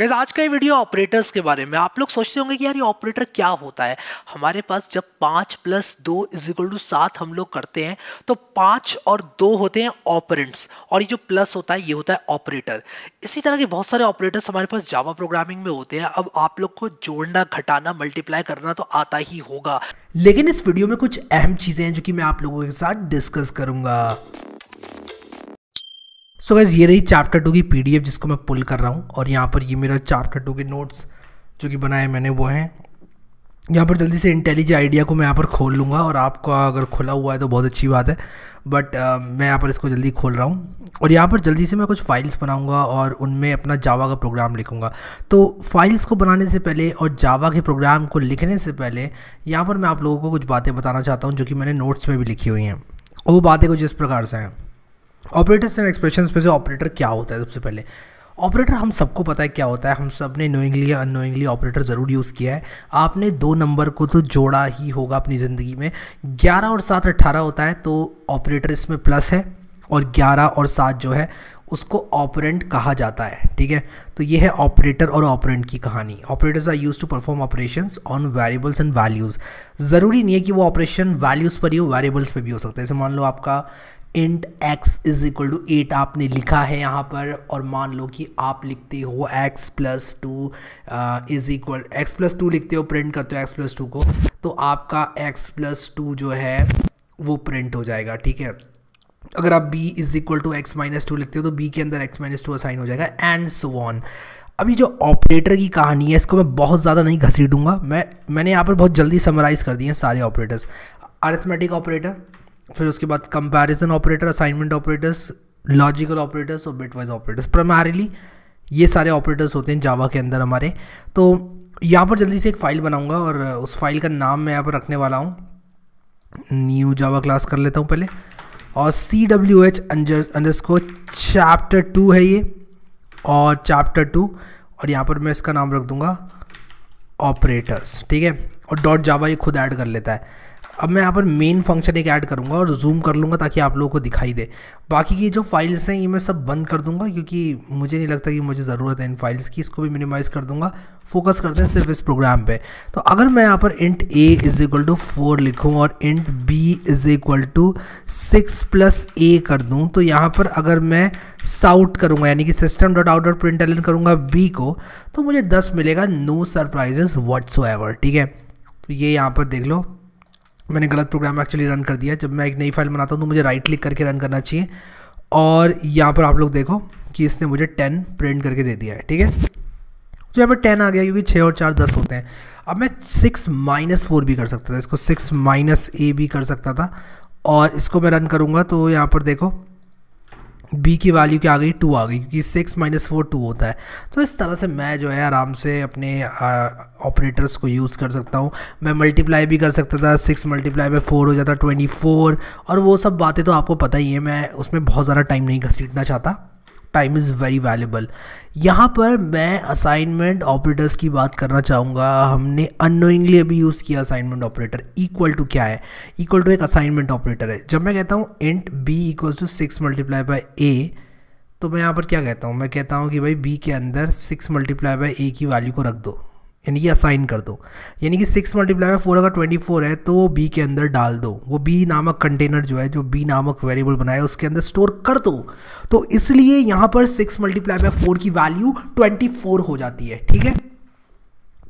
gas आज का ये वीडियो ऑपरेटर्स के बारे में आप लोग सोचते होंगे कि यार ये ऑपरेटर क्या होता है हमारे पास जब पाँच प्लस दो इज इक्वल टू सात हम लोग करते हैं तो पाँच और दो होते हैं ऑपरेंट्स और ये जो प्लस होता है ये होता है ऑपरेटर इसी तरह के बहुत सारे ऑपरेटर्स हमारे पास जावा प्रोग्रामिंग में होते हैं अब आप लोग को जोड़ना घटाना मल्टीप्लाई करना तो आता ही होगा लेकिन इस वीडियो में कुछ अहम चीज़ें हैं जो कि मैं आप लोगों के साथ डिस्कस करूँगा सो so गैस ये रही चैप्टर टू की पीडीएफ जिसको मैं पुल कर रहा हूँ और यहाँ पर ये मेरा चैप्टर टू के नोट्स जो कि बनाए मैंने वो हैं यहाँ पर जल्दी से इंटेलिजेंट आइडिया को मैं यहाँ पर खोल लूँगा और आपका अगर खुला हुआ है तो बहुत अच्छी बात है बट आ, uh, मैं यहाँ पर इसको जल्दी खोल रहा हूँ और यहाँ पर जल्दी से मैं कुछ फ़ाइल्स बनाऊँगा और उनमें अपना जावा का प्रोग्राम लिखूँगा तो फाइल्स को बनाने से पहले और जावा के प्रोग्राम को लिखने से पहले यहाँ पर मैं आप लोगों को कुछ बातें बताना चाहता हूँ जो कि मैंने नोट्स में भी लिखी हुई हैं और वो बातें कुछ इस प्रकार से हैं ऑपरेटर्स एंड एक्सप्रेशन में से ऑपरेटर क्या होता है सबसे पहले ऑपरेटर हम सबको पता है क्या होता है हम सब ने नोइंगली या अनोइंगली ऑपरेटर ज़रूर यूज़ किया है आपने दो नंबर को तो जोड़ा ही होगा अपनी ज़िंदगी में ग्यारह और सात अट्ठारह होता है तो ऑपरेटर इसमें प्लस है और ग्यारह और सात जो है उसको ऑपरेंट कहा जाता है ठीक है तो ये है ऑपरेटर और ऑपरेंट की कहानी operators are used to perform operation on variables and values ज़रूरी नहीं है कि वो ऑपरेशन वैल्यूज़ पर ही हो वेरिएबल्स पर भी हो सकता है जैसे मान लो आपका int x is equal to eight आपने लिखा है यहाँ पर और मान लो कि आप लिखते हो x plus two is equal x plus two लिखते हो प्रिंट करते हो x प्लस टू को तो आपका x प्लस टू जो है वो प्रिंट हो जाएगा ठीक है अगर आप b is equal to x minus two लिखते हो तो b के अंदर x माइनस टू असाइन हो जाएगा एंड सो ऑन अभी जो ऑपरेटर की कहानी है इसको मैं बहुत ज़्यादा नहीं घसीटूंगा मैं मैंने यहाँ पर बहुत जल्दी समराइज़ कर दिए हैं सारे ऑपरेटर्स अर्थमेटिक ऑपरेटर फिर उसके बाद comparison operator assignment operators logical operators और बिटवाइज ऑपरेटर्स प्राइमरीली ये सारे ऑपरेटर्स होते हैं जावा के अंदर हमारे तो यहाँ पर जल्दी से एक फ़ाइल बनाऊँगा और उस फाइल का नाम मैं यहाँ पर रखने वाला हूँ न्यू जावा क्लास कर लेता हूँ पहले और C W H underscore chapter two है ये और चैप्टर टू और यहाँ पर मैं इसका नाम रख दूँगा ऑपरेटर्स ठीक है और डॉट जावा ये खुद ऐड कर लेता है अब मैं यहाँ पर मेन फंक्शन एक ऐड करूँगा और जूम कर लूँगा ताकि आप लोगों को दिखाई दे बाकी की जो फाइल्स हैं ये मैं सब बंद कर दूँगा क्योंकि मुझे नहीं लगता कि मुझे ज़रूरत है इन फाइल्स की इसको भी मिनिमाइज़ कर दूँगा फोकस करते हैं सिर्फ इस प्रोग्राम पर तो अगर मैं यहाँ पर int a is equal to four लिखूँ और int b is equal to six plus a कर दूँ तो यहाँ पर अगर मैं साउट करूँगा यानी कि system dot out dot println करूँगा बी को तो मुझे दस मिलेगा नो सरप्राइजेस वट्स ठीक है तो ये यहाँ पर देख लो मैंने गलत प्रोग्राम एक्चुअली रन कर दिया जब मैं एक नई फाइल बनाता हूँ तो मुझे राइट क्लिक करके रन करना चाहिए और यहाँ पर आप लोग देखो कि इसने मुझे टेन प्रिंट करके दे दिया है ठीक है तो यहाँ पर टेन आ गया क्योंकि छः और चार दस होते हैं अब मैं सिक्स माइनस फोर भी कर सकता था इसको सिक्स माइनस ए भी कर सकता था और इसको मैं रन करूँगा तो यहाँ पर देखो बी की वैल्यू क्या आ गई टू आ गई क्योंकि सिक्स माइनस फोर टू होता है तो इस तरह से मैं जो है आराम से अपने ऑपरेटर्स को यूज़ कर सकता हूँ मैं मल्टीप्लाई भी कर सकता था सिक्स मल्टीप्लाई में फ़ोर हो जाता ट्वेंटी फोर और वो सब बातें तो आपको पता ही है मैं उसमें बहुत ज़्यादा टाइम नहीं घसीटना चाहता टाइम इज़ वेरी वैल्यूबल यहाँ पर मैं असाइनमेंट ऑपरेटर्स की बात करना चाहूँगा हमने अनोइंगली अभी यूज़ किया असाइनमेंट ऑपरेटर इक्वल टू क्या है इक्वल टू एक असाइनमेंट ऑपरेटर है जब मैं कहता हूँ int b equals to six multiply by a तो मैं यहाँ पर क्या कहता हूँ मैं कहता हूँ कि भाई बी के अंदर सिक्स मल्टीप्लाई बाई ए की वैल्यू को रख दो यानी कि असाइन कर दो यानी कि सिक्स मल्टीप्लाई में फोर अगर ट्वेंटी फोर है तो बी के अंदर डाल दो वो बी नामक कंटेनर जो है जो बी नामक वेरिएबल बनाया उसके अंदर स्टोर कर दो तो इसलिए यहाँ पर सिक्स मल्टीप्लाई में फोर की वैल्यू ट्वेंटी फोर हो जाती है ठीक है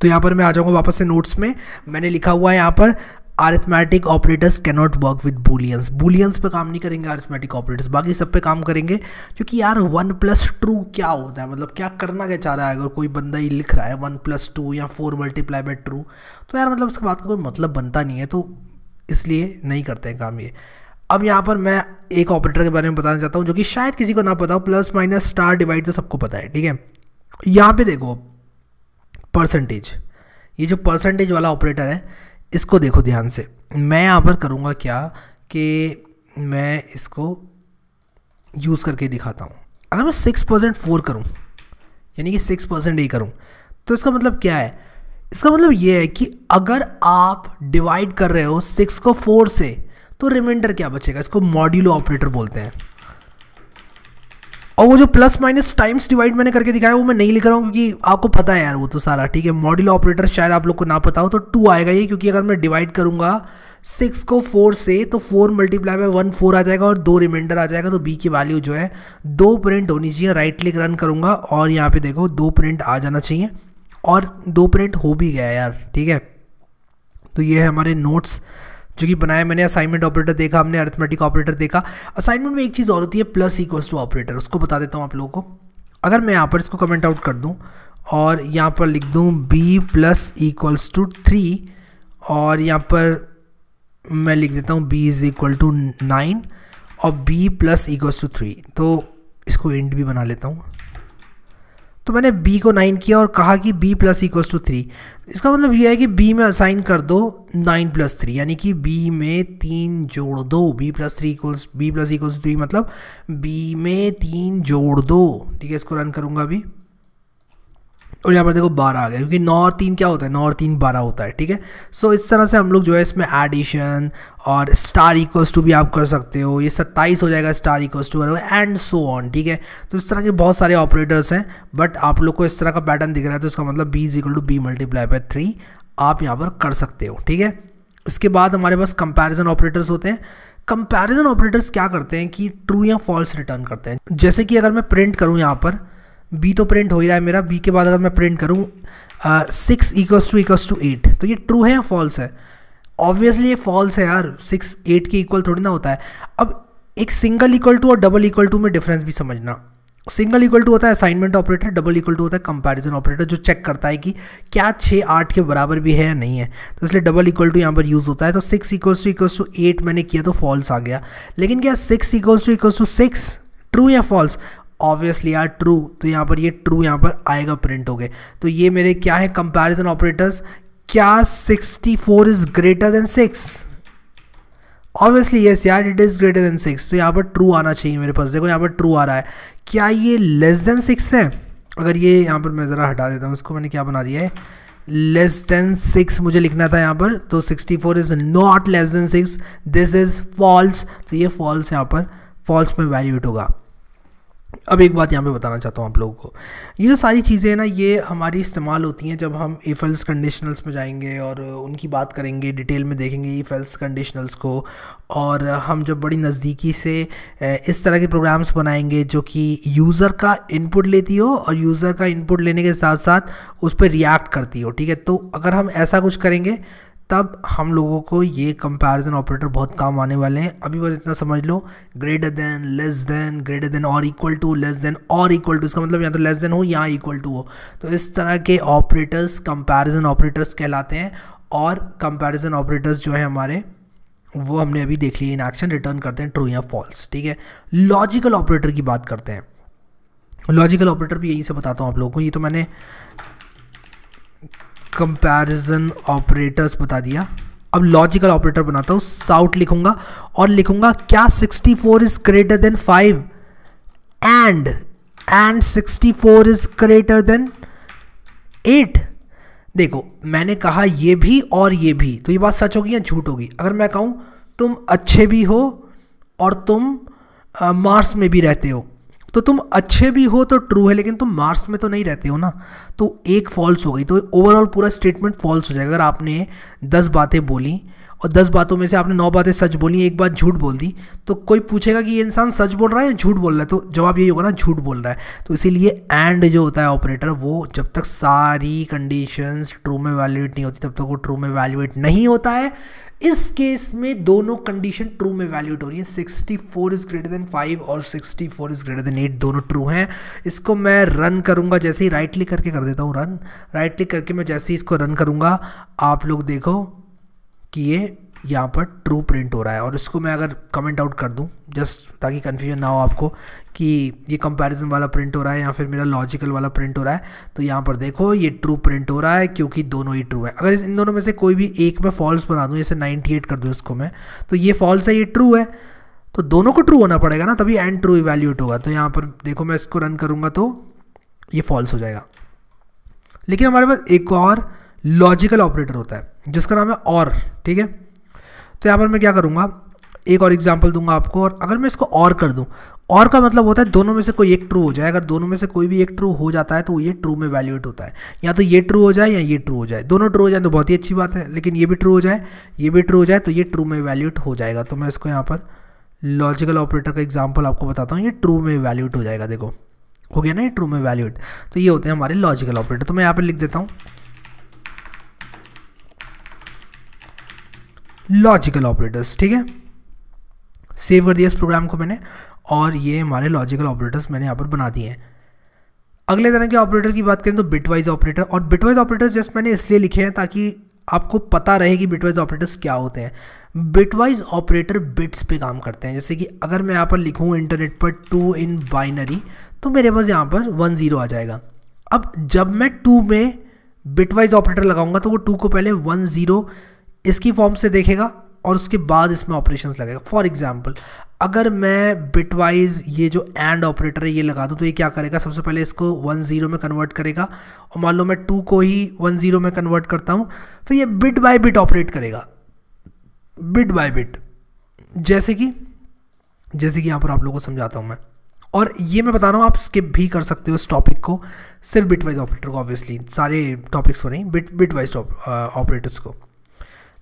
तो यहाँ पर मैं आ जाऊँगा वापस से नोट्स में मैंने लिखा हुआ है यहाँ पर arithmetic operators cannot work with booleans booleans पे काम नहीं करेंगे आरिथमेटिक ऑपरेटर्स बाकी सब पे काम करेंगे क्योंकि यार वन प्लस टू क्या होता है मतलब क्या करना क्या चाह रहा है अगर कोई बंदा ये लिख रहा है वन प्लस टू या फोर मल्टीप्लाई बाई ट्रू तो यार मतलब उसके बाद का कोई मतलब बनता नहीं है तो इसलिए नहीं करते हैं काम ये अब यहाँ पर मैं एक ऑपरेटर के बारे में बताना चाहता हूँ जो कि शायद किसी को ना पता हो प्लस माइनस स्टार डिवाइड तो सबको पता है ठीक है यहाँ पे देखो परसेंटेज ये जो परसेंटेज वाला ऑपरेटर है इसको देखो ध्यान से मैं यहाँ पर करूँगा क्या कि मैं इसको यूज़ करके दिखाता हूँ अगर मैं सिक्स परसेंट फोर करूँ यानी कि सिक्स परसेंट ही करूँ तो इसका मतलब क्या है इसका मतलब ये है कि अगर आप डिवाइड कर रहे हो सिक्स को फोर से तो रिमाइंडर क्या बचेगा इसको मॉड्यूलो ऑपरेटर बोलते हैं और वो जो प्लस माइनस टाइम्स डिवाइड मैंने करके दिखाया वो मैं नहीं लिख रहा हूँ क्योंकि आपको पता है यार वो तो सारा ठीक है मॉडल ऑपरेटर शायद आप लोग को ना पता हो तो टू आएगा ये क्योंकि अगर मैं डिवाइड करूंगा सिक्स को फोर से तो फोर मल्टीप्लाई में वन फोर आ जाएगा और दो रिमाइंडर आ जाएगा तो बी की वैल्यू जो है दो प्रिंट होनी चाहिए राइट क्लिक रन करूँगा और यहाँ पे देखो दो प्रिंट आ जाना चाहिए और दो प्रिंट हो भी गया यार ठीक है तो ये है हमारे नोट्स जो कि बनाया मैंने असाइनमेंट ऑपरेटर देखा हमने अर्थमेटिक ऑपरेटर देखा असाइनमेंट में एक चीज़ और होती है प्लस इक्वल्स टू ऑपरेटर उसको बता देता हूँ आप लोगों को अगर मैं यहाँ पर इसको कमेंट आउट कर दूँ और यहाँ पर लिख दूँ b plus equals to three और यहाँ पर मैं लिख देता हूँ b is equal to nine और b plus equals to three तो इसको इंट भी बना लेता हूँ तो मैंने बी को नाइन किया और कहा कि b plus equals to three इसका मतलब यह है कि बी में असाइन कर दो नाइन प्लस थ्री यानी कि बी में तीन जोड़ दो b plus three equals b plus equals three मतलब बी में तीन जोड़ दो ठीक है इसको रन करूँगा अभी और यहाँ पर देखो बारह आ गया क्योंकि नौ और तीन क्या होता है नौ और तीन बारह होता है ठीक है सो इस तरह से हम लोग जो है इसमें एडिशन और स्टार इक्वल्स टू भी आप कर सकते हो ये सत्ताईस हो जाएगा star equals to and so on ठीक है तो इस तरह के बहुत सारे ऑपरेटर्स हैं बट आप लोग को इस तरह का पैटर्न दिख रहा है तो इसका मतलब B is equal to B multiply by three आप यहाँ पर कर सकते हो ठीक है इसके बाद हमारे पास कंपैरिजन ऑपरेटर्स होते हैं कंपैरिजन ऑपरेटर्स क्या करते हैं कि ट्रू या फॉल्स रिटर्न करते हैं जैसे कि अगर मैं प्रिंट करूँ यहाँ पर बी तो प्रिंट हो ही रहा है मेरा बी के बाद अगर मैं प्रिंट करूँ six equals to equals to eight तो ये ट्रू है या फॉल्स है ऑब्वियसली ये फॉल्स है यार सिक्स एट के इक्वल थोड़ी ना होता है अब एक सिंगल इक्वल टू और डबल इक्वल टू में डिफरेंस भी समझना सिंगल इक्वल टू होता है assignment operator double equal to होता है कंपैरिजन ऑपरेटर जो चेक करता है कि क्या छः आठ के बराबर भी है या नहीं है तो इसलिए डबल इक्वल टू यहाँ पर यूज़ होता है तो six equal to equals to eight मैंने किया तो फॉल्स आ गया लेकिन क्या six equals to equals to six true या फॉल्स ऑब्वियसली यार ट्रू तो यहाँ पर ये ट्रू यहाँ पर आएगा प्रिंट हो गए तो ये मेरे क्या है कंपेरिजन ऑपरेटर्स क्या 64 is greater than six obviously yes यार it is greater than six तो यहाँ पर ट्रू आना चाहिए मेरे पास देखो यहाँ पर ट्रू आ रहा है क्या ये लेस देन सिक्स है अगर ये यहाँ पर मैं ज़रा हटा देता हूँ इसको मैंने क्या बना दिया है लेस देन सिक्स मुझे लिखना था यहाँ पर तो sixty four is not less than six this is false तो ये फॉल्स यहाँ पर फॉल्स में वैल्यूट होगा अब एक बात यहाँ पे बताना चाहता हूँ आप लोगों को ये जो सारी चीज़ें ना ये हमारी इस्तेमाल होती हैं जब हम ई एल्स कंडीशनल्स में जाएंगे और उनकी बात करेंगे डिटेल में देखेंगे इफ़ एल्स कंडीशनल्स को और हम जब बड़ी नज़दीकी से इस तरह के प्रोग्राम्स बनाएंगे जो कि यूज़र का इनपुट लेती हो और यूज़र का इनपुट लेने के साथ साथ उस पर रिएक्ट करती हो ठीक है तो अगर हम ऐसा कुछ करेंगे तब हम लोगों को ये कंपैरिजन ऑपरेटर बहुत काम आने वाले हैं अभी बस इतना समझ लो greater than less than greater than और इक्वल टू लेस देन और इक्वल टू इसका मतलब या तो लेस देन हो या इक्वल टू हो तो इस तरह के ऑपरेटर्स कंपैरिजन ऑपरेटर्स कहलाते हैं और कंपैरिजन ऑपरेटर्स जो है हमारे वो हमने अभी देख लिए इन एक्शन रिटर्न करते हैं ट्रू या फॉल्स ठीक है लॉजिकल ऑपरेटर की बात करते हैं लॉजिकल ऑपरेटर भी यहीं से बताता हूँ आप लोगों को ये तो मैंने कंपैरिजन ऑपरेटर्स बता दिया अब लॉजिकल ऑपरेटर बनाता हूँ साउट लिखूंगा और लिखूंगा क्या 64 four is greater than five and and 64 four is greater than eight देखो मैंने कहा ये भी और ये भी तो ये बात सच होगी या झूठ होगी अगर मैं कहूँ तुम अच्छे भी हो और तुम मार्स में भी रहते हो तो तुम अच्छे भी हो तो ट्रू है लेकिन तुम मार्क्स में तो नहीं रहते हो ना तो एक फॉल्स हो गई तो ओवरऑल पूरा स्टेटमेंट फॉल्स हो जाएगा अगर आपने दस बातें बोली और दस बातों में से आपने नौ बातें सच बोली एक बात झूठ बोल दी तो कोई पूछेगा कि ये इंसान सच बोल रहा है या झूठ बोल रहा है तो जवाब यही होगा ना झूठ बोल रहा है तो इसीलिए एंड जो होता है ऑपरेटर वो जब तक सारी कंडीशंस ट्रू में वैल्यूएट नहीं होती तब तक वो ट्रू में वैल्यूएट नहीं होता है इस केस में दोनों कंडीशन ट्रू में वैल्यूट हो रही है sixty four is greater than five और sixty four is greater than eight दोनों ट्रू हैं इसको मैं रन करूंगा जैसे ही राइट क्लिक करके कर देता हूँ रन राइट क्लिक करके मैं जैसे ही इसको रन करूंगा आप लोग देखो कि ये यहाँ पर ट्रू प्रिंट हो रहा है और इसको मैं अगर कमेंट आउट कर दूँ जस्ट ताकि कन्फ्यूजन ना हो आपको कि ये कंपैरिजन वाला प्रिंट हो रहा है या फिर मेरा लॉजिकल वाला प्रिंट हो रहा है तो यहाँ पर देखो ये ट्रू प्रिंट हो रहा है क्योंकि दोनों ही ट्रू है अगर इस इन दोनों में से कोई भी एक मैं फॉल्स बना दूँ जैसे नाइन्टी कर दूँ इसको मैं तो ये फॉल्स है ये ट्रू है तो दोनों को ट्रू होना पड़ेगा ना तभी एंड ट्रू इवेल्यूट होगा तो यहाँ पर देखो मैं इसको रन करूँगा तो ये फॉल्स हो जाएगा लेकिन हमारे पास एक और लॉजिकल ऑपरेटर होता है जिसका नाम है और ठीक है तो यहाँ पर मैं क्या करूँगा एक और एग्जाम्पल दूंगा आपको और अगर मैं इसको और कर दूँ और का मतलब होता है दोनों में से कोई एक ट्रू हो जाए अगर दोनों में से कोई भी एक ट्रू हो जाता है तो ये ट्रू में वैल्यूएट होता है या तो ये ट्रू हो जाए या ये ट्रू हो जाए दोनों ट्रू हो जाए तो बहुत ही अच्छी बात है लेकिन ये भी ट्रू हो जाए ये भी ट्रू हो जाए तो ये ट्रू में वैल्यूएट हो जाएगा तो मैं इसको यहाँ पर लॉजिकल ऑपरेटर का एग्जाम्पल आपको बताता हूँ ये ट्रू में वैल्यूएट हो जाएगा देखो हो गया ना ये ट्रू में वैल्यूएट तो ये होते हैं हमारे लॉजिकल ऑपरेटर तो मैं यहाँ पर लिख देता हूँ लॉजिकल ऑपरेटर्स ठीक है सेव कर दिया इस प्रोग्राम को मैंने और ये हमारे लॉजिकल ऑपरेटर्स मैंने यहाँ पर बना दिए हैं अगले तरह के ऑपरेटर की बात करें तो बिटवाइज ऑपरेटर और बिटवाइज ऑपरेटर्स जस्ट मैंने इसलिए लिखे हैं ताकि आपको पता रहे कि बिटवाइज ऑपरेटर्स क्या होते हैं बिटवाइज ऑपरेटर बिट्स पे काम करते हैं जैसे कि अगर मैं यहाँ पर लिखूँ इंटरनेट पर टू इन बाइनरी तो मेरे पास यहाँ पर वन ज़ीरो आ जाएगा अब जब मैं टू में बिटवाइज ऑपरेटर लगाऊंगा तो वो टू को पहले वन ज़ीरो इसकी फॉर्म से देखेगा और उसके बाद इसमें ऑपरेशन लगेगा फॉर एग्जाम्पल अगर मैं बिटवाइज ये जो एंड ऑपरेटर है ये लगा दूँ तो ये क्या करेगा सबसे पहले इसको वन ज़ीरो में कन्वर्ट करेगा और मान लो मैं टू को ही वन ज़ीरो में कन्वर्ट करता हूँ फिर ये बिट बाय बिट ऑपरेट करेगा बिट बाय बिट जैसे कि जैसे कि यहाँ पर आप लोगों को समझाता हूँ मैं और ये मैं बता रहा हूँ आप स्किप भी कर सकते हो इस टॉपिक को सिर्फ बिट वाइज ऑपरेटर को ऑब्वियसली सारे टॉपिक्स को नहीं बिट बिट वाइज ऑपरेटर्स को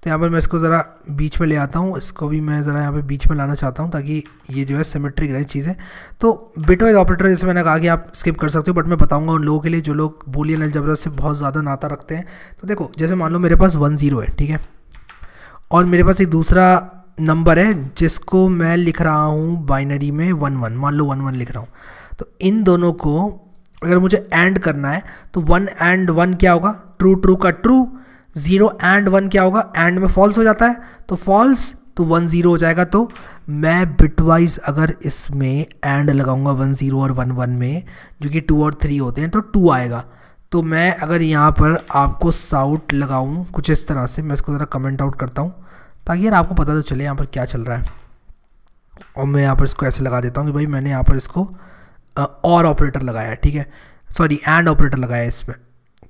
तो यहाँ पर मैं इसको ज़रा बीच में ले आता हूँ इसको भी मैं ज़रा यहाँ पे बीच में लाना चाहता हूँ ताकि ये जो है सिमेट्रिक रहे चीज़ें तो बिटवाइज ऑपरेटर जैसे मैंने कहा कि आप स्किप कर सकते हो बट मैं बताऊँगा उन लोगों के लिए जो लोग बोलियन अलजबरा से बहुत ज़्यादा नाता रखते हैं तो देखो जैसे मान लो मेरे पास वन ज़ीरो है ठीक है और मेरे पास एक दूसरा नंबर है जिसको मैं लिख रहा हूँ बाइनरी में वन वन मान लो वन वन लिख रहा हूँ तो इन दोनों को अगर मुझे एंड करना है तो वन एंड वन क्या होगा ट्रू ट्रू का ट्रू जीरो एंड वन क्या होगा एंड में फॉल्स हो जाता है तो फॉल्स तो वन ज़ीरो हो जाएगा तो मैं बिटवाइज अगर इसमें एंड लगाऊंगा वन ज़ीरो और वन वन में जो कि टू और थ्री होते हैं तो टू आएगा तो मैं अगर यहाँ पर आपको साउट लगाऊँ कुछ इस तरह से मैं इसको ज़रा कमेंट आउट करता हूँ ताकि यार आपको पता तो चले यहाँ पर क्या चल रहा है और मैं यहाँ पर इसको ऐसे लगा देता हूँ कि भाई मैंने यहाँ पर इसको और ऑपरेटर लगाया ठीक है सॉरी एंड ऑपरेटर लगाया इसमें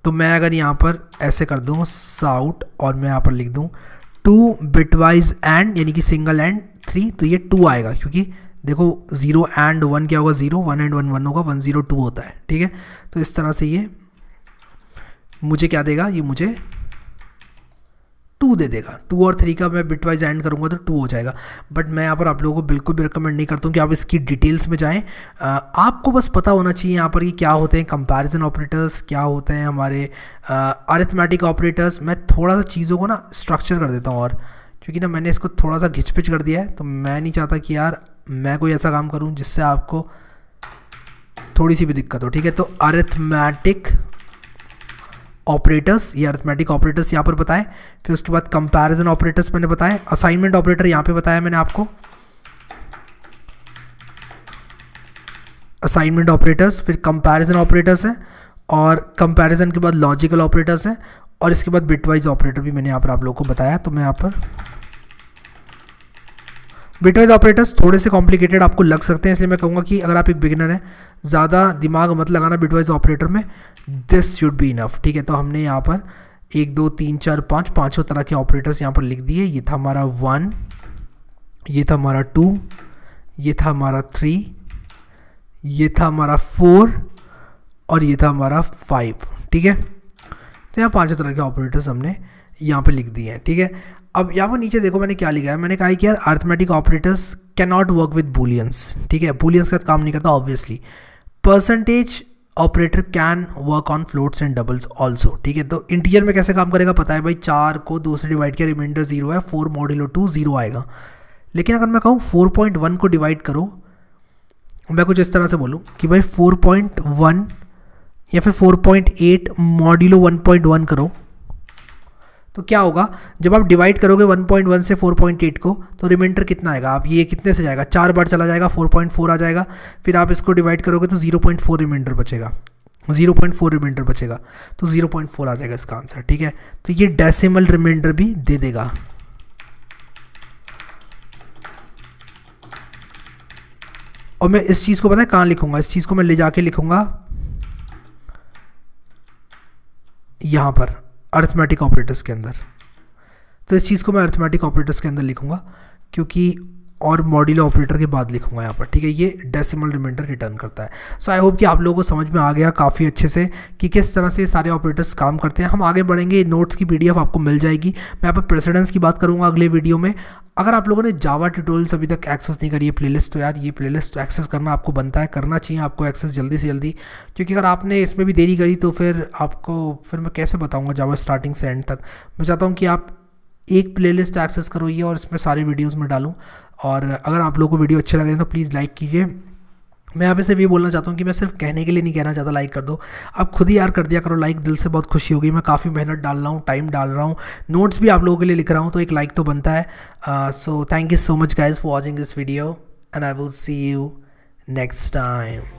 तो मैं अगर यहाँ पर ऐसे कर दूँ साउट और मैं यहाँ पर लिख दूँ टू बिटवाइज एंड यानी कि सिंगल एंड थ्री तो ये टू आएगा क्योंकि देखो ज़ीरो एंड वन क्या होगा zero one and one one होगा वन ज़ीरो टू होता है ठीक है तो इस तरह से ये मुझे क्या देगा ये मुझे टू दे देगा टू और थ्री का मैं बिट वाइज एंड करूँगा तो टू हो जाएगा बट मैं यहाँ पर आप लोगों को बिल्कुल भी रिकमेंड नहीं करता हूँ कि आप इसकी डिटेल्स में जाएँ आपको बस पता होना चाहिए यहाँ पर कि क्या होते हैं कंपेरिजन ऑपरेटर्स क्या होते हैं हमारे अरिथमेटिक ऑपरेटर्स मैं थोड़ा सा चीज़ों को ना स्ट्रक्चर कर देता हूँ और क्योंकि ना मैंने इसको थोड़ा सा घिचपिच कर दिया है तो मैं नहीं चाहता कि यार मैं कोई ऐसा काम करूँ जिससे आपको थोड़ी सी भी दिक्कत हो ठीक है तो अरिथमेटिक ऑपरेटर्स ये अर्थमेटिक ऑपरेटर्स यहाँ पर बताए फिर उसके बाद कंपैरिजन ऑपरेटर्स मैंने बताए असाइनमेंट ऑपरेटर यहाँ पे बताया मैंने आपको असाइनमेंट ऑपरेटर्स फिर कंपैरिजन ऑपरेटर्स हैं और कंपैरिजन के बाद लॉजिकल ऑपरेटर्स हैं और इसके बाद बिटवाइज ऑपरेटर भी मैंने यहाँ पर आप लोगों को बताया तो मैं यहाँ पर बिटवाइज ऑपरेटर्स थोड़े से कॉम्प्लिकेटेड आपको लग सकते हैं इसलिए मैं कहूँगा कि अगर आप एक बिगिनर हैं ज़्यादा दिमाग मत लगाना बिटवाइज ऑपरेटर में दिस शुड बी इनफ ठीक है तो हमने यहाँ पर एक दो तीन चार पाँच पाँचों तरह के ऑपरेटर्स यहाँ पर लिख दिए ये था हमारा वन ये था हमारा टू ये था हमारा थ्री ये था हमारा फोर और ये था हमारा फाइव ठीक है तो यहाँ पाँचों तरह के ऑपरेटर्स हमने यहाँ पर लिख दिए हैं ठीक है अब यहाँ पर नीचे देखो मैंने क्या लिखा है मैंने कहा कि यार arithmetic operators can not work with booleans ठीक है बुलियंस का तो काम नहीं करता obviously percentage operator can work on floats and doubles also ठीक है तो इंटीजर में कैसे काम करेगा पता है भाई चार को दो से डिवाइड किया रिमाइंडर जीरो है फोर मॉड्यूलो टू जीरो आएगा लेकिन अगर मैं कहूँ फोर पॉइंट वन को डिवाइड करो मैं कुछ इस तरह से बोलूँ कि भाई फोर पॉइंट वन या फिर four point eight modulo one point one करो तो क्या होगा जब आप डिवाइड करोगे 1.1 से 4.8 को तो रिमाइंडर कितना आएगा आप ये कितने से जाएगा चार बार चला जाएगा 4.4 आ जाएगा फिर आप इसको डिवाइड करोगे तो 0.4 रिमाइंडर बचेगा 0.4 रिमाइंडर बचेगा तो 0.4 आ जाएगा इसका आंसर ठीक है तो ये डेसिमल रिमाइंडर भी दे देगा और मैं इस चीज़ को पता है कहाँ लिखूंगा इस चीज़ को मैं ले जाके लिखूंगा यहाँ पर अर्थमेटिक ऑपरेटर्स के अंदर तो इस चीज़ को मैं अर्थमेटिक ऑपरेटर्स के अंदर लिखूँगा क्योंकि और मॉड्यूलर ऑपरेटर के बाद लिखूंगा यहाँ पर ठीक है ये डेसिमल रिमाइंडर रिटर्न करता है सो आई होप कि आप लोगों को समझ में आ गया काफ़ी अच्छे से कि किस तरह से सारे ऑपरेटर्स काम करते हैं हम आगे बढ़ेंगे नोट्स की पीडीएफ आपको मिल जाएगी मैं यहाँ पर प्रेसिडेंस की बात करूँगा अगले वीडियो में अगर आप लोगों ने जावा ट्यूटोरियल्स अभी तक एक्सेस नहीं करी है लिस्ट तो यार ये प्ले तो एक्सेस करना आपको बनता है करना चाहिए आपको एक्सेस जल्दी से जल्दी क्योंकि अगर आपने इसमें भी देरी करी तो फिर आपको फिर मैं कैसे बताऊँगा जावा स्टार्टिंग से एंड तक मैं चाहता हूँ कि आप एक प्लेलिस्ट एक्सेस करो ये और इसमें सारे वीडियोस में डालूँ और अगर आप लोगों को वीडियो अच्छे लगे तो प्लीज़ लाइक कीजिए मैं आप पे सिर्फ ये बोलना चाहता हूँ कि मैं सिर्फ कहने के लिए नहीं कहना चाहता लाइक कर दो आप खुद ही यार कर दिया करो लाइक दिल से बहुत खुशी होगी मैं काफ़ी मेहनत डाल रहा हूँ टाइम डाल रहा हूँ नोट्स भी आप लोगों के लिए लिख रहा हूँ तो एक लाइक तो बनता है so thank you so much guys for watching this video and I will see you next time